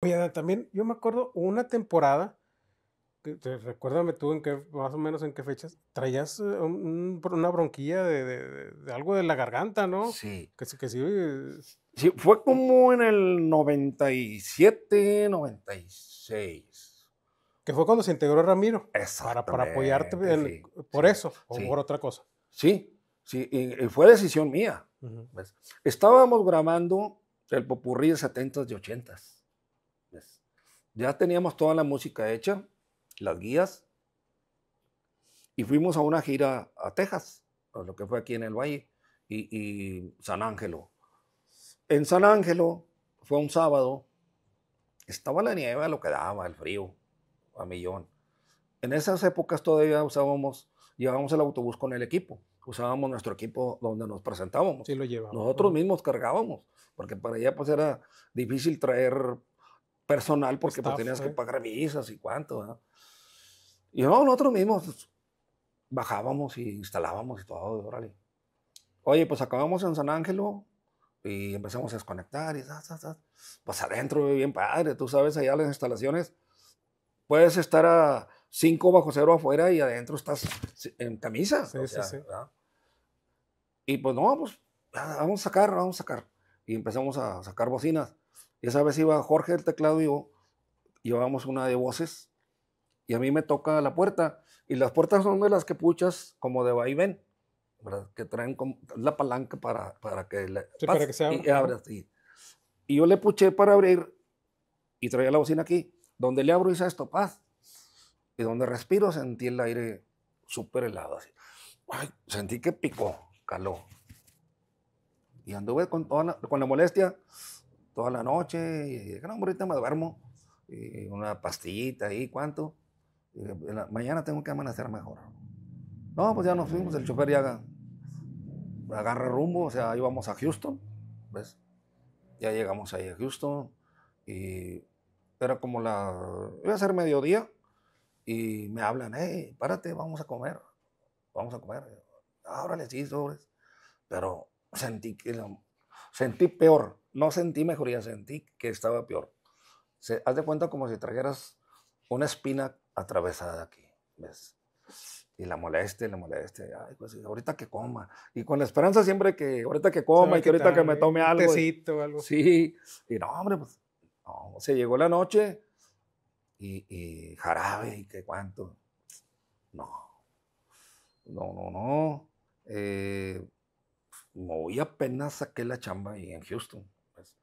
Oye, también yo me acuerdo una temporada, que, recuérdame tú en qué, más o menos en qué fechas, traías eh, una bronquilla de, algo de la garganta, ¿no? Sí. Que, sí. Eh, fue como en el 97, 96. Que fue cuando se integró Ramiro. Para, para apoyarte por eso o por otra cosa. Sí, sí, y, fue decisión mía. Estábamos grabando el popurrí de 70s y 80s. Ya teníamos toda la música hecha, las guías, y fuimos a una gira a Texas, a lo que fue aquí en el Valle, y, San Ángelo. En San Ángelo fue un sábado, estaba la nieve lo que daba, el frío, a millón. En esas épocas todavía usábamos, llevábamos el autobús con el equipo, usábamos nuestro equipo donde nos presentábamos. llevábamos. Nosotros mismos cargábamos, porque para allá pues era difícil traer personal porque pues, tenías que pagar visas y cuánto. ¿no? Y no, nosotros mismos pues, bajábamos y instalábamos y todo, órale. Oye, pues acabamos en San Ángelo y empezamos a desconectar y pues adentro bien padre, tú sabes, allá las instalaciones puedes estar a 5 bajo cero afuera y adentro estás en camisa. Sí, sí, sí. Y pues no, pues vamos a sacar, vamos a sacar. Y empezamos a sacar bocinas. Y esa vez iba Jorge del teclado y yo, llevábamos una de voces, y a mí me toca la puerta, y las puertas son de las que puchas como de y ¿verdad? que traen la palanca para, para que, se abra. Y, yo le puché para abrir, y traía la bocina aquí, donde le abro hice esto, paz, y donde respiro sentí el aire súper helado, así. sentí que picó, caló. Y anduve con, con la molestia toda la noche. Y no, ahorita me duermo. Y una pastillita y ¿cuánto? mañana tengo que amanecer mejor. No, pues ya nos fuimos, el chofer ya agarra rumbo, o sea, íbamos a Houston, ¿ves? Ya llegamos ahí a Houston y era como la... iba a ser mediodía y me hablan, hey, párate, vamos a comer, vamos a comer. Ahora les sí, sobres. Pero sentí que la, Sentí peor, no sentí mejoría, sentí que estaba peor. Se, haz de cuenta como si trajeras una espina atravesada aquí, ¿ves? Y la moleste, la moleste. Pues, ahorita que coma. Y con la esperanza siempre que ahorita que coma y que, ahorita que me eh? tome algo. Tecito, o algo. Sí. Y no, hombre, pues, no, se llegó la noche y, jarabe y qué cuánto. No. No, no, no. Eh, muy apenas saqué la chamba y en Houston. Pues,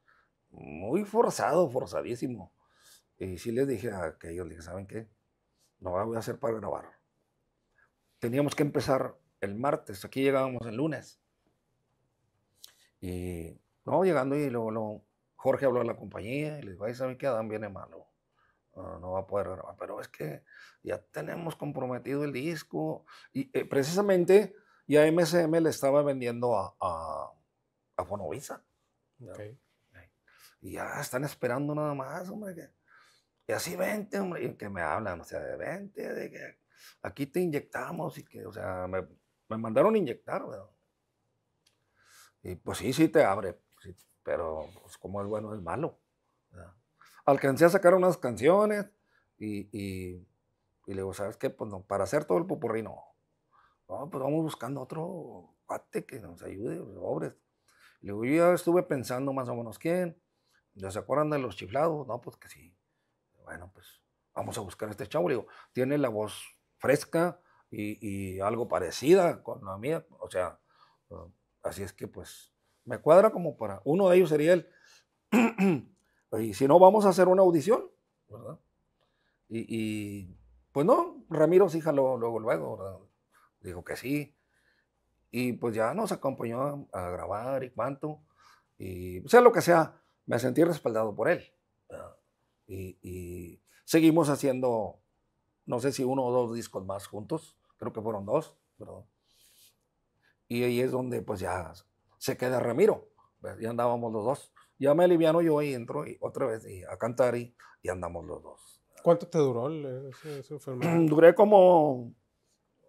muy forzado, forzadísimo. Y sí les dije a aquellos, les dije, ¿saben qué? No voy a hacer para grabar. Teníamos que empezar el martes, aquí llegábamos el lunes. Y no, llegando y luego, Jorge habló a la compañía y les dijo, ¿saben qué? Adán viene malo. Ah, no, va a poder grabar, pero es que ya tenemos comprometido el disco. Y eh, precisamente y a MSM le estaba vendiendo a, a, Y ya están esperando nada más, hombre. y así vente, hombre. Y que me hablan, o sea, de vente, de que aquí te inyectamos. Y que, o sea, me, mandaron a inyectar, Y pues sí, sí te abre. pero pues, como es bueno, es malo. Alcancé a sacar unas canciones y, le digo, ¿sabes qué? Pues para hacer todo el popurrí no. No, pues vamos buscando otro pate que nos ayude, pobres. Pues, Le digo, yo estuve pensando más o menos quién. ¿Ya se acuerdan de los chiflados? No, pues que sí. Bueno, pues vamos a buscar a este chavo. Le digo, tiene la voz fresca y, algo parecida con la mía. O sea, así es que pues me cuadra como para... Uno de ellos sería él. y si no, vamos a hacer una audición, ¿verdad? Y, pues no, Ramiro sí jaló luego, luego, ¿verdad? Dijo que sí. Y pues ya nos acompañó a, grabar y cuánto. Y sea lo que sea, me sentí respaldado por él. Y, seguimos haciendo, no sé si uno o dos discos más juntos, creo que fueron dos, pero... Y ahí es donde pues ya se queda Ramiro, y ya andábamos los dos. Ya me aliviano yo y entro y otra vez a cantar y, andamos los dos. ¿Cuánto te duró ese, ese Duré como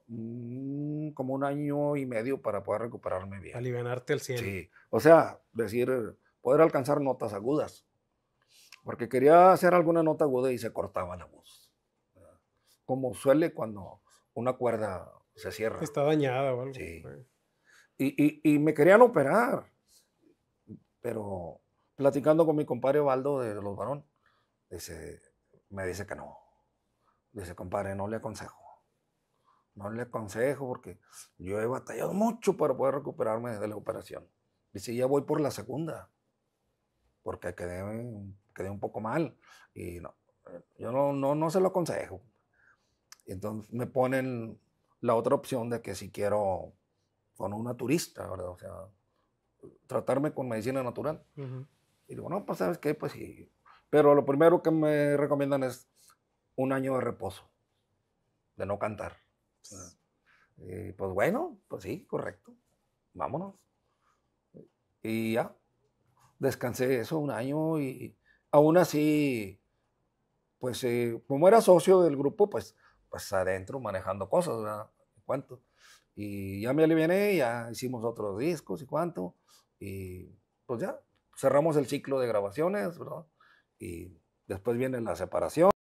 Mm, como un año y medio para poder recuperarme bien. Alivianarte el cielo Sí, o sea, decir, poder alcanzar notas agudas. Porque quería hacer alguna nota aguda y se cortaba la voz. Como suele cuando una cuerda se cierra. Está dañada o algo. Sí. Y, me querían operar. Pero platicando con mi compadre Baldo de Los Varones me dice que no. Dice, compadre, no le aconsejo no le aconsejo porque yo he batallado mucho para poder recuperarme de la operación. Dice, ya voy por la segunda, porque quedé, un poco mal. Y no, yo no, no, se lo aconsejo. Entonces me ponen la otra opción de que si quiero con una turista, ¿verdad? O sea, tratarme con medicina natural. Y digo, no, pues sabes qué, pues sí. Pero lo primero que me recomiendan es un año de reposo, de no cantar. Pues, eh, pues, bueno, pues sí, correcto. Vámonos. Y ya, descansé eso un año y, aún así, pues eh, como era socio del grupo, pues, pues adentro manejando cosas, ¿verdad? ¿Cuánto? Y ya me aliviané, ya hicimos otros discos y cuánto. Y pues ya, cerramos el ciclo de grabaciones, Y después viene la separación.